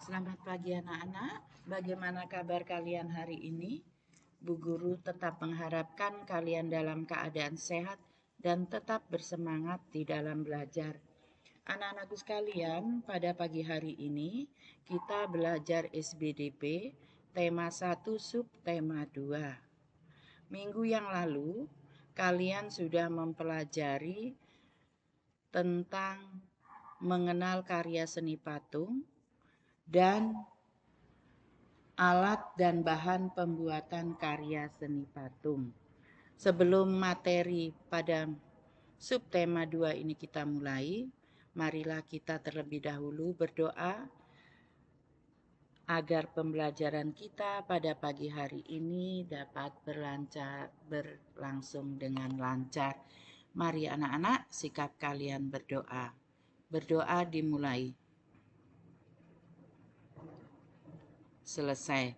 Selamat pagi anak-anak. Bagaimana kabar kalian hari ini? Bu guru tetap mengharapkan kalian dalam keadaan sehat dan tetap bersemangat di dalam belajar. Anak-anakku sekalian, pada pagi hari ini kita belajar SBDP tema 1 subtema 2. Minggu yang lalu kalian sudah mempelajari tentang mengenal karya seni patung dan alat dan bahan pembuatan karya seni patung. Sebelum materi pada subtema 2 ini kita mulai, marilah kita terlebih dahulu berdoa agar pembelajaran kita pada pagi hari ini dapat berlancar, berlangsung dengan lancar. Mari anak-anak, sikap kalian berdoa. Berdoa dimulai. selesai.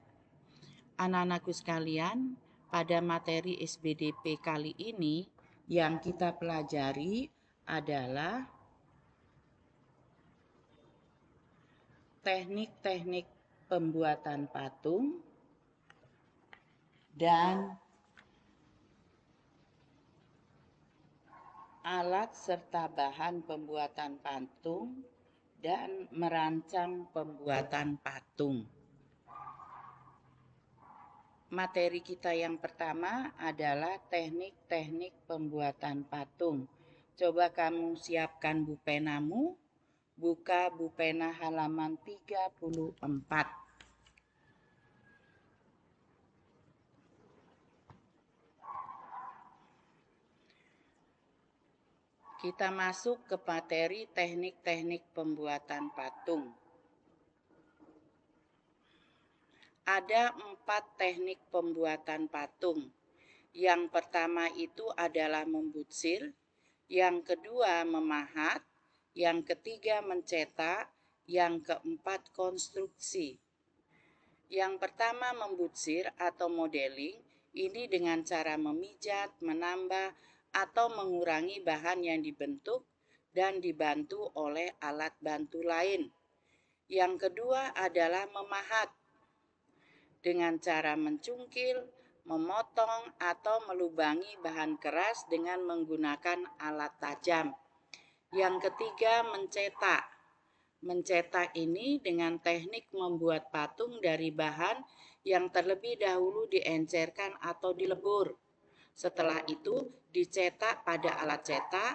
Anak-anakku sekalian, pada materi SBDP kali ini yang kita pelajari adalah teknik-teknik pembuatan patung dan alat serta bahan pembuatan patung dan merancang pembuatan patung materi kita yang pertama adalah teknik-teknik pembuatan patung. Coba kamu siapkan bupenamu, buka bupena halaman 34. Kita masuk ke materi teknik-teknik pembuatan patung. ada empat teknik pembuatan patung. Yang pertama itu adalah membutsir, yang kedua memahat, yang ketiga mencetak, yang keempat konstruksi. Yang pertama membutsir atau modeling, ini dengan cara memijat, menambah, atau mengurangi bahan yang dibentuk dan dibantu oleh alat bantu lain. Yang kedua adalah memahat dengan cara mencungkil, memotong, atau melubangi bahan keras dengan menggunakan alat tajam. Yang ketiga, mencetak. Mencetak ini dengan teknik membuat patung dari bahan yang terlebih dahulu diencerkan atau dilebur. Setelah itu, dicetak pada alat cetak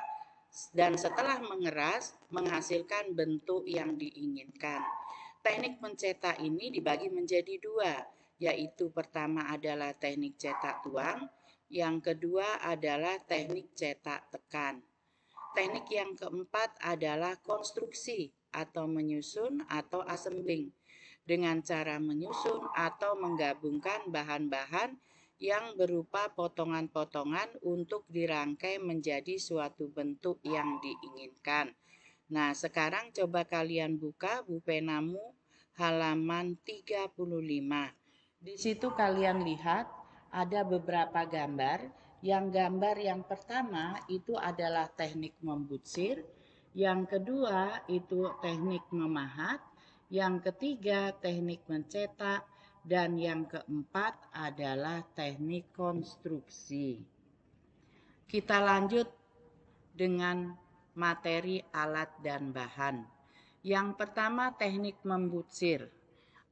dan setelah mengeras, menghasilkan bentuk yang diinginkan. Teknik mencetak ini dibagi menjadi dua, yaitu pertama adalah teknik cetak tuang, yang kedua adalah teknik cetak tekan. Teknik yang keempat adalah konstruksi atau menyusun atau assembling dengan cara menyusun atau menggabungkan bahan-bahan yang berupa potongan-potongan untuk dirangkai menjadi suatu bentuk yang diinginkan. Nah, sekarang coba kalian buka bupenamu halaman 35. Di situ kalian lihat ada beberapa gambar. Yang gambar yang pertama itu adalah teknik membutsir, yang kedua itu teknik memahat, yang ketiga teknik mencetak, dan yang keempat adalah teknik konstruksi. Kita lanjut dengan materi alat dan bahan. Yang pertama teknik membutsir.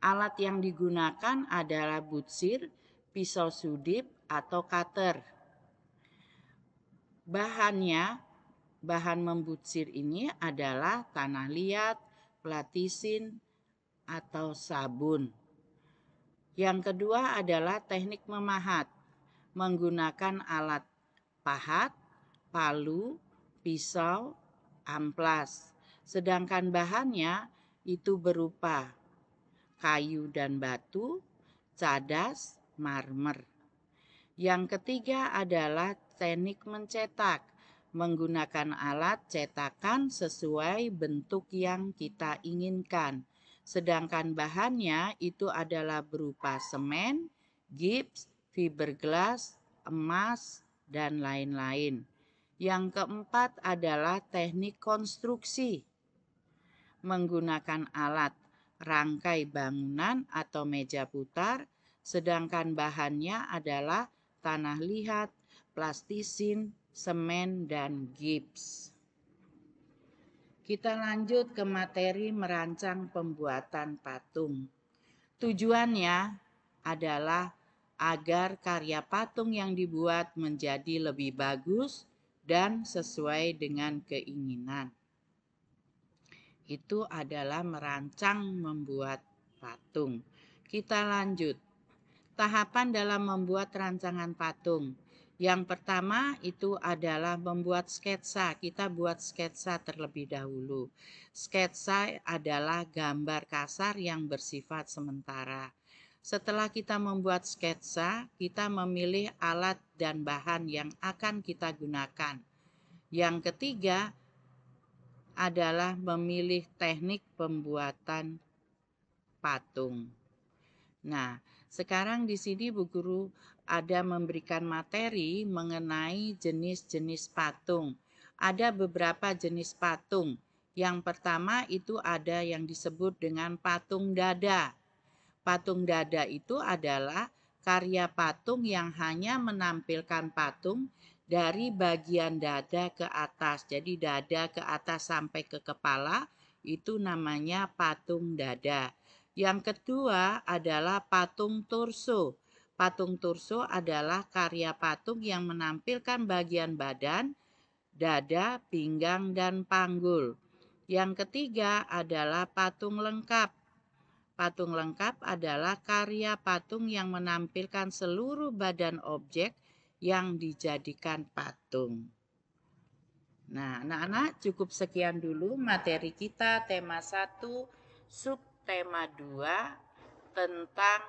Alat yang digunakan adalah butsir, pisau sudip, atau cutter. Bahannya, bahan membutsir ini adalah tanah liat, platisin, atau sabun. Yang kedua adalah teknik memahat, menggunakan alat pahat, palu, pisau, amplas. Sedangkan bahannya itu berupa kayu dan batu, cadas, marmer. Yang ketiga adalah teknik mencetak, menggunakan alat cetakan sesuai bentuk yang kita inginkan. Sedangkan bahannya itu adalah berupa semen, gips, fiberglass, emas, dan lain-lain. Yang keempat adalah teknik konstruksi, menggunakan alat rangkai bangunan atau meja putar, sedangkan bahannya adalah tanah liat, plastisin, semen, dan gips. Kita lanjut ke materi merancang pembuatan patung. Tujuannya adalah agar karya patung yang dibuat menjadi lebih bagus dan sesuai dengan keinginan itu adalah merancang membuat patung. Kita lanjut. Tahapan dalam membuat rancangan patung. Yang pertama itu adalah membuat sketsa. Kita buat sketsa terlebih dahulu. Sketsa adalah gambar kasar yang bersifat sementara. Setelah kita membuat sketsa, kita memilih alat dan bahan yang akan kita gunakan. Yang ketiga, adalah memilih teknik pembuatan patung. Nah, sekarang di sini Bu Guru ada memberikan materi mengenai jenis-jenis patung. Ada beberapa jenis patung. Yang pertama itu ada yang disebut dengan patung dada. Patung dada itu adalah karya patung yang hanya menampilkan patung dari bagian dada ke atas. Jadi dada ke atas sampai ke kepala itu namanya patung dada. Yang kedua adalah patung torso. Patung torso adalah karya patung yang menampilkan bagian badan, dada, pinggang, dan panggul. Yang ketiga adalah patung lengkap. Patung lengkap adalah karya patung yang menampilkan seluruh badan objek yang dijadikan patung. Nah, anak-anak cukup sekian dulu materi kita tema 1 subtema 2 tentang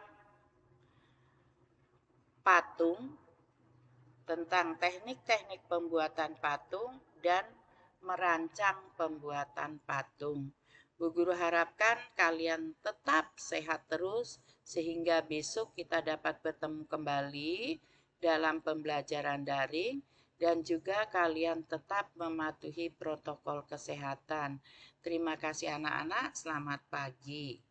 patung tentang teknik-teknik pembuatan patung dan merancang pembuatan patung. Bu Guru harapkan kalian tetap sehat terus sehingga besok kita dapat bertemu kembali dalam pembelajaran daring dan juga kalian tetap mematuhi protokol kesehatan. Terima kasih anak-anak, selamat pagi.